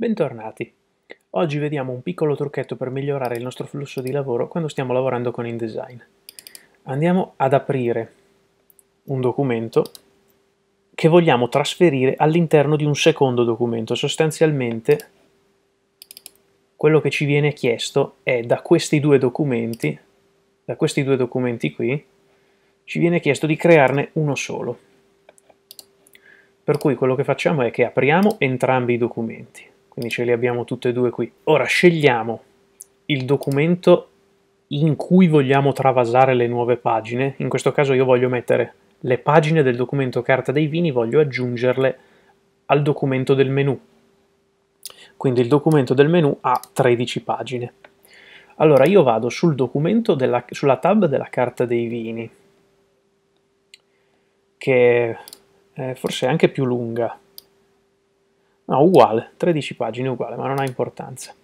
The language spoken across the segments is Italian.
Bentornati! Oggi vediamo un piccolo trucchetto per migliorare il nostro flusso di lavoro quando stiamo lavorando con InDesign. Andiamo ad aprire un documento che vogliamo trasferire all'interno di un secondo documento. Sostanzialmente quello che ci viene chiesto è da questi due documenti, da questi due documenti qui, ci viene chiesto di crearne uno solo. Per cui quello che facciamo è che apriamo entrambi i documenti quindi ce li abbiamo tutte e due qui. Ora scegliamo il documento in cui vogliamo travasare le nuove pagine, in questo caso io voglio mettere le pagine del documento carta dei vini, voglio aggiungerle al documento del menu. Quindi il documento del menu ha 13 pagine. Allora io vado sul documento della, sulla tab della carta dei vini, che è forse è anche più lunga, No, uguale, 13 pagine uguale, ma non ha importanza.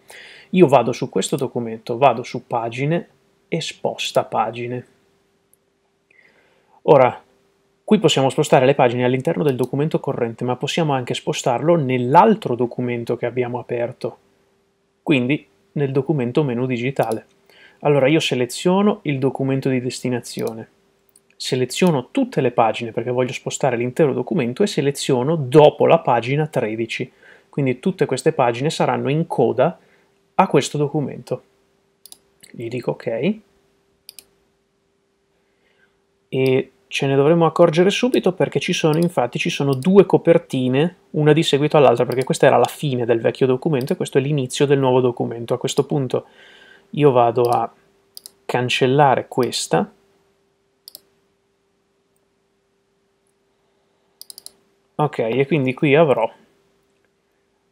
Io vado su questo documento, vado su pagine e sposta pagine. Ora, qui possiamo spostare le pagine all'interno del documento corrente, ma possiamo anche spostarlo nell'altro documento che abbiamo aperto, quindi nel documento menu digitale. Allora io seleziono il documento di destinazione, seleziono tutte le pagine perché voglio spostare l'intero documento e seleziono dopo la pagina 13. Quindi tutte queste pagine saranno in coda a questo documento. Gli dico ok. E ce ne dovremmo accorgere subito perché ci sono infatti ci sono due copertine, una di seguito all'altra, perché questa era la fine del vecchio documento e questo è l'inizio del nuovo documento. A questo punto io vado a cancellare questa Ok, e quindi qui avrò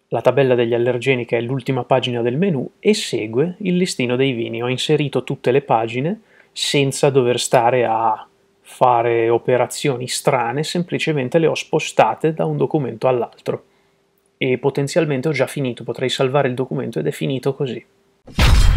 la tabella degli allergeni che è l'ultima pagina del menu e segue il listino dei vini. Ho inserito tutte le pagine senza dover stare a fare operazioni strane, semplicemente le ho spostate da un documento all'altro. E potenzialmente ho già finito, potrei salvare il documento ed è finito così.